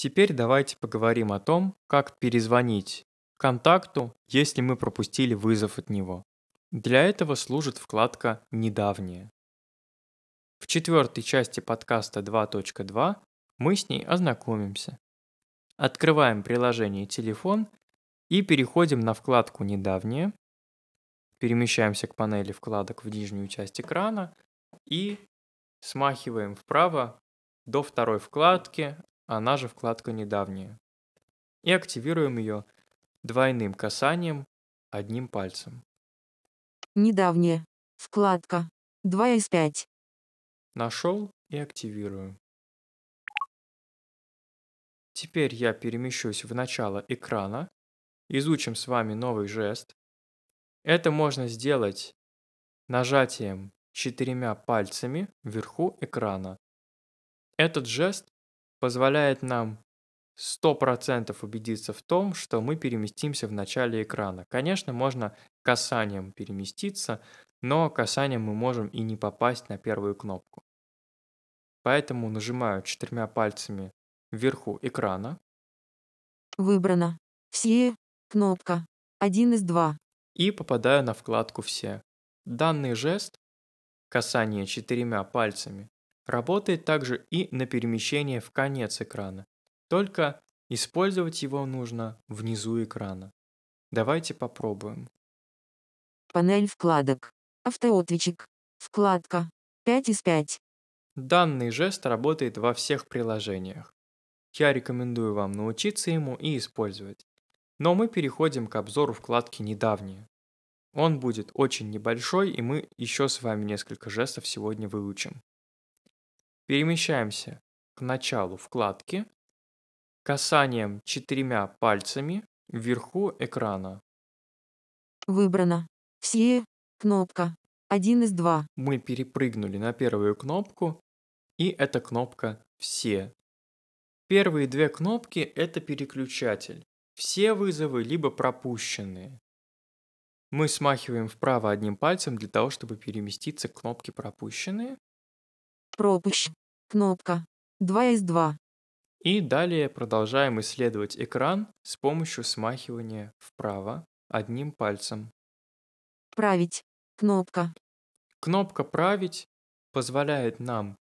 Теперь давайте поговорим о том, как перезвонить контакту, если мы пропустили вызов от него. Для этого служит вкладка «Недавние». В четвертой части подкаста 2.2 мы с ней ознакомимся. Открываем приложение «Телефон» и переходим на вкладку «Недавние». Перемещаемся к панели вкладок в нижнюю часть экрана и смахиваем вправо до второй вкладки она же вкладка «Недавние». И активируем ее двойным касанием одним пальцем. «Недавние». Вкладка. 2 из 5. Нашел и активирую. Теперь я перемещусь в начало экрана. Изучим с вами новый жест. Это можно сделать нажатием четырьмя пальцами вверху экрана. Этот жест позволяет нам 100% убедиться в том, что мы переместимся в начале экрана. Конечно, можно касанием переместиться, но касанием мы можем и не попасть на первую кнопку. Поэтому нажимаю четырьмя пальцами вверху экрана. Выбрано. Все. Кнопка. Один из два. И попадаю на вкладку «Все». Данный жест, касание четырьмя пальцами, Работает также и на перемещение в конец экрана. Только использовать его нужно внизу экрана. Давайте попробуем. Панель вкладок. Автоответчик. Вкладка. 5 из 5. Данный жест работает во всех приложениях. Я рекомендую вам научиться ему и использовать. Но мы переходим к обзору вкладки «Недавние». Он будет очень небольшой, и мы еще с вами несколько жестов сегодня выучим. Перемещаемся к началу вкладки, касанием четырьмя пальцами вверху экрана. Выбрано. Все. Кнопка. Один из два. Мы перепрыгнули на первую кнопку, и это кнопка «Все». Первые две кнопки – это переключатель. Все вызовы либо пропущенные. Мы смахиваем вправо одним пальцем для того, чтобы переместиться к кнопке «Пропущенные». Пропущ. Кнопка. 2 из 2. И далее продолжаем исследовать экран с помощью смахивания вправо одним пальцем. Править. Кнопка. Кнопка «Править» позволяет нам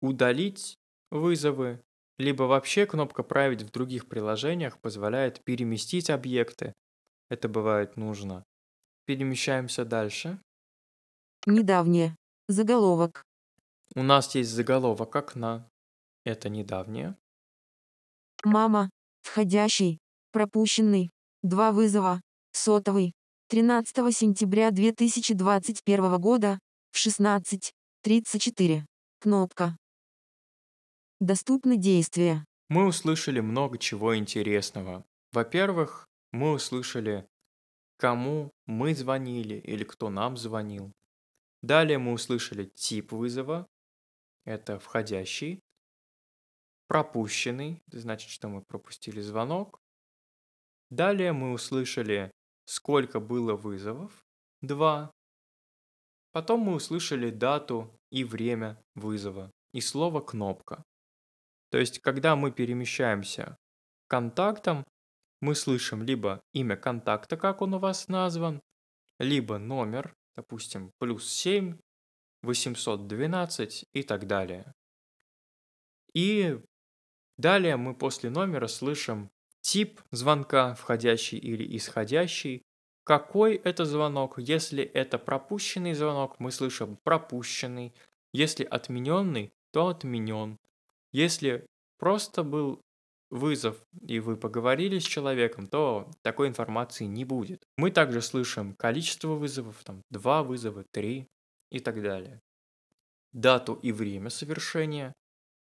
удалить вызовы, либо вообще кнопка «Править» в других приложениях позволяет переместить объекты. Это бывает нужно. Перемещаемся дальше. Недавнее. Заголовок. У нас есть заголовок окна. Это недавнее. Мама. Входящий. Пропущенный. Два вызова. Сотовый. 13 сентября 2021 года в 16.34. Кнопка. Доступны действия. Мы услышали много чего интересного. Во-первых, мы услышали, кому мы звонили или кто нам звонил. Далее мы услышали тип вызова, это входящий, пропущенный, значит, что мы пропустили звонок. Далее мы услышали, сколько было вызовов, 2. Потом мы услышали дату и время вызова и слово «кнопка». То есть, когда мы перемещаемся к контактам, мы слышим либо имя контакта, как он у вас назван, либо номер, допустим, плюс 7 812 и так далее. И далее мы после номера слышим тип звонка, входящий или исходящий, какой это звонок, если это пропущенный звонок, мы слышим пропущенный, если отмененный, то отменен. Если просто был вызов и вы поговорили с человеком, то такой информации не будет. Мы также слышим количество вызовов, там два вызова, три и так далее. Дату и время совершения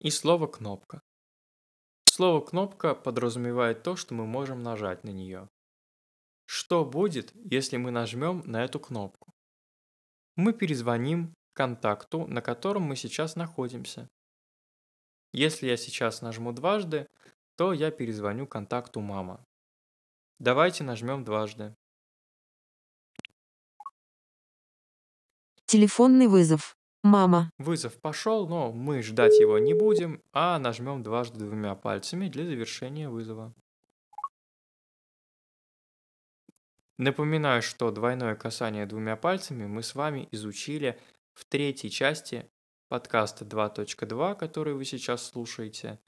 и слово «кнопка». Слово «кнопка» подразумевает то, что мы можем нажать на нее. Что будет, если мы нажмем на эту кнопку? Мы перезвоним контакту, на котором мы сейчас находимся. Если я сейчас нажму дважды, то я перезвоню контакту мама. Давайте нажмем дважды. Телефонный вызов. Мама. Вызов пошел, но мы ждать его не будем, а нажмем дважды двумя пальцами для завершения вызова. Напоминаю, что двойное касание двумя пальцами мы с вами изучили в третьей части подкаста 2.2, который вы сейчас слушаете.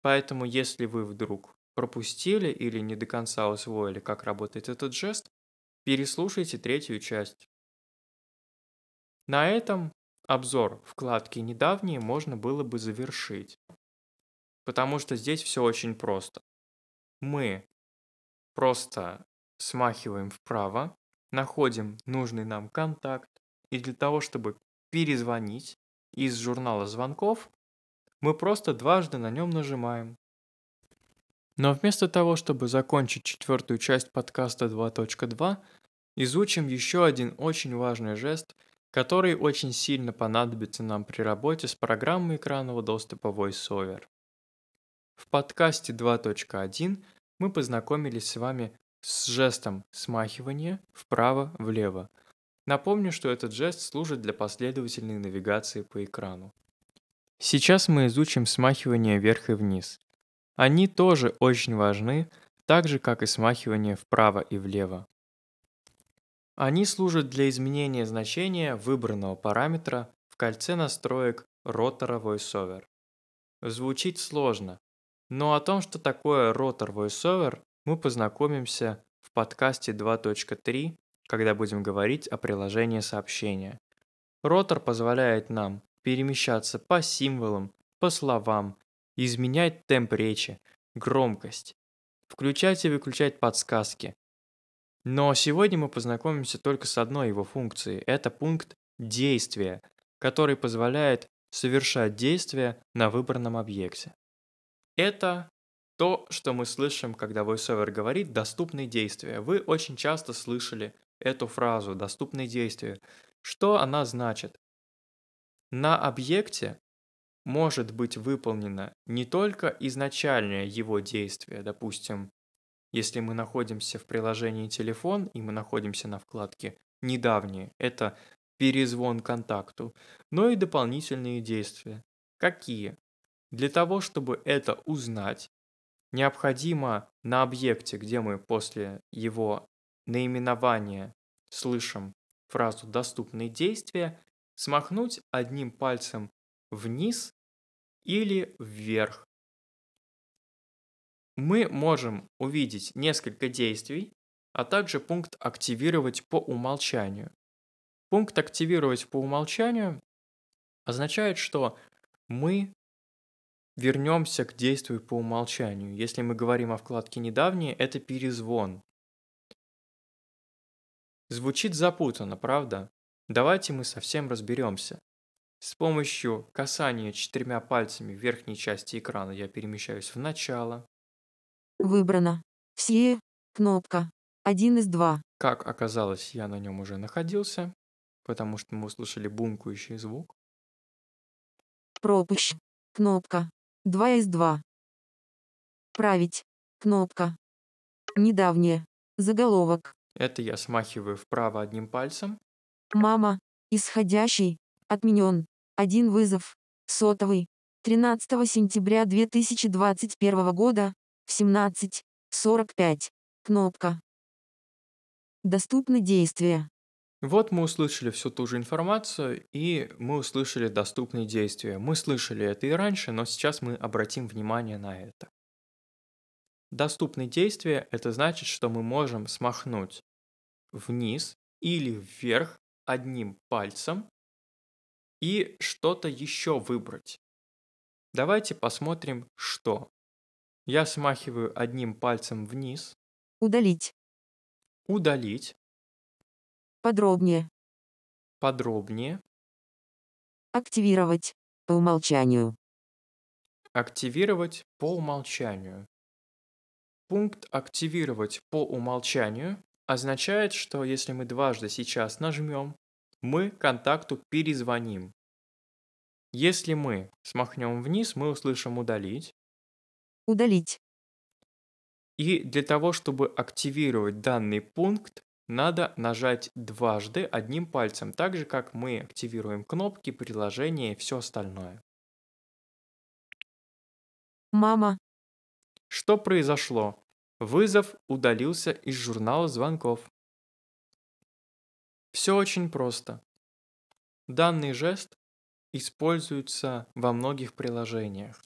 Поэтому, если вы вдруг пропустили или не до конца усвоили, как работает этот жест, переслушайте третью часть. На этом обзор вкладки «Недавние» можно было бы завершить, потому что здесь все очень просто. Мы просто смахиваем вправо, находим нужный нам контакт, и для того, чтобы перезвонить из журнала звонков, мы просто дважды на нем нажимаем. Но вместо того, чтобы закончить четвертую часть подкаста 2.2, изучим еще один очень важный жест – который очень сильно понадобится нам при работе с программой экранного доступа VoiceOver. В подкасте 2.1 мы познакомились с вами с жестом смахивания вправо-влево. Напомню, что этот жест служит для последовательной навигации по экрану. Сейчас мы изучим смахивание вверх и вниз. Они тоже очень важны, так же как и смахивание вправо и влево. Они служат для изменения значения выбранного параметра в кольце настроек ротора VoiceOver. Звучит сложно, но о том, что такое ротор VoiceOver, мы познакомимся в подкасте 2.3, когда будем говорить о приложении сообщения. Ротор позволяет нам перемещаться по символам, по словам, изменять темп речи, громкость, включать и выключать подсказки, но сегодня мы познакомимся только с одной его функцией. Это пункт действия, который позволяет совершать действия на выбранном объекте. Это то, что мы слышим, когда VoiceOver говорит «доступные действия». Вы очень часто слышали эту фразу «доступные действия». Что она значит? На объекте может быть выполнено не только изначальное его действие, допустим, если мы находимся в приложении телефон и мы находимся на вкладке «Недавние», это перезвон контакту, но и дополнительные действия. Какие? Для того, чтобы это узнать, необходимо на объекте, где мы после его наименования слышим фразу «доступные действия», смахнуть одним пальцем вниз или вверх мы можем увидеть несколько действий, а также пункт «Активировать по умолчанию». Пункт «Активировать по умолчанию» означает, что мы вернемся к действию по умолчанию. Если мы говорим о вкладке «Недавние», это перезвон. Звучит запутанно, правда? Давайте мы совсем разберемся. С помощью касания четырьмя пальцами верхней части экрана я перемещаюсь в начало, Выбрано. Все. Кнопка. Один из два. Как оказалось, я на нем уже находился, потому что мы услышали бункующий звук. Пропущ. Кнопка. Два из два. Править. Кнопка. Недавнее. Заголовок. Это я смахиваю вправо одним пальцем. Мама. Исходящий. Отменен. Один вызов. Сотовый. 13 сентября 2021 года. 17.45. Кнопка. Доступны действия. Вот мы услышали всю ту же информацию, и мы услышали доступные действия. Мы слышали это и раньше, но сейчас мы обратим внимание на это. Доступные действия – это значит, что мы можем смахнуть вниз или вверх одним пальцем и что-то еще выбрать. Давайте посмотрим, что. Я смахиваю одним пальцем вниз. Удалить. Удалить. Подробнее. Подробнее. Активировать по умолчанию. Активировать по умолчанию. Пункт «Активировать по умолчанию» означает, что если мы дважды сейчас нажмем, мы контакту перезвоним. Если мы смахнем вниз, мы услышим «удалить». Удалить. И для того, чтобы активировать данный пункт, надо нажать дважды одним пальцем, так же как мы активируем кнопки, приложения и все остальное. Мама. Что произошло? Вызов удалился из журнала звонков. Все очень просто. Данный жест используется во многих приложениях.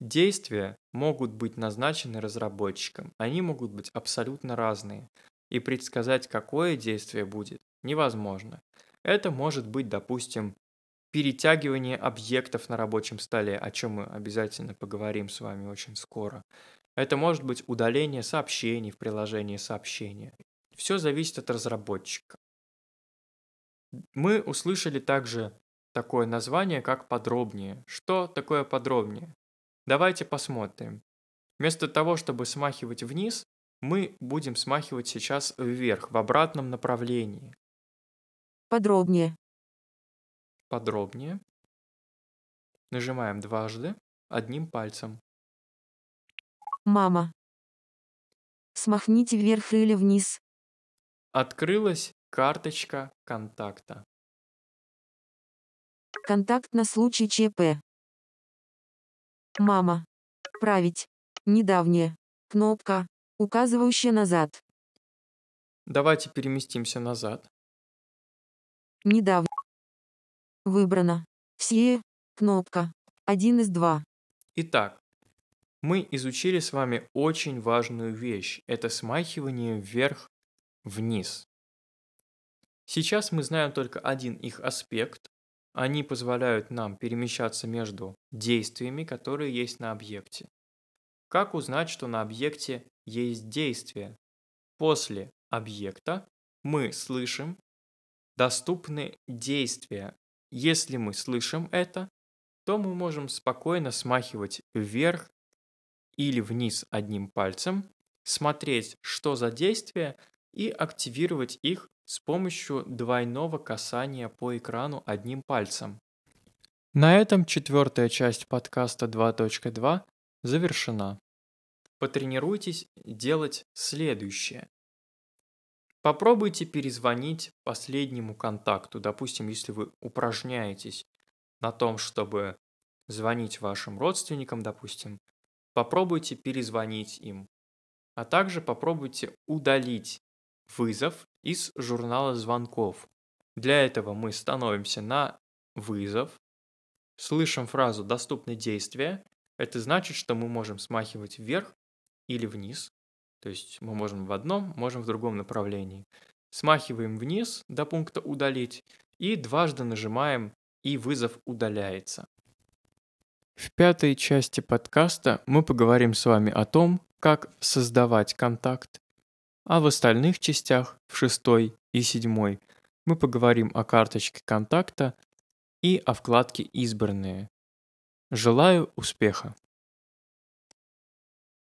Действия могут быть назначены разработчиком, они могут быть абсолютно разные, и предсказать, какое действие будет, невозможно. Это может быть, допустим, перетягивание объектов на рабочем столе, о чем мы обязательно поговорим с вами очень скоро. Это может быть удаление сообщений в приложении сообщения. Все зависит от разработчика. Мы услышали также такое название, как подробнее. Что такое подробнее? Давайте посмотрим. Вместо того, чтобы смахивать вниз, мы будем смахивать сейчас вверх, в обратном направлении. Подробнее. Подробнее. Нажимаем дважды, одним пальцем. Мама. Смахните вверх или вниз. Открылась карточка контакта. Контакт на случай ЧП. Мама. Править. Недавнее. Кнопка, указывающая назад. Давайте переместимся назад. Недавно. Выбрано. Все. Кнопка. Один из два. Итак, мы изучили с вами очень важную вещь. Это смахивание вверх-вниз. Сейчас мы знаем только один их аспект, они позволяют нам перемещаться между действиями, которые есть на объекте. Как узнать, что на объекте есть действие? После объекта мы слышим доступны действия. Если мы слышим это, то мы можем спокойно смахивать вверх или вниз одним пальцем, смотреть, что за действие, и активировать их с помощью двойного касания по экрану одним пальцем. На этом четвертая часть подкаста 2.2 завершена. Потренируйтесь делать следующее. Попробуйте перезвонить последнему контакту, допустим, если вы упражняетесь на том, чтобы звонить вашим родственникам, допустим, попробуйте перезвонить им, а также попробуйте удалить вызов из журнала звонков. Для этого мы становимся на вызов, слышим фразу «доступны действия». Это значит, что мы можем смахивать вверх или вниз. То есть мы можем в одном, можем в другом направлении. Смахиваем вниз до пункта «удалить» и дважды нажимаем «и вызов удаляется». В пятой части подкаста мы поговорим с вами о том, как создавать контакт, а в остальных частях, в шестой и седьмой, мы поговорим о карточке контакта и о вкладке «Избранные». Желаю успеха!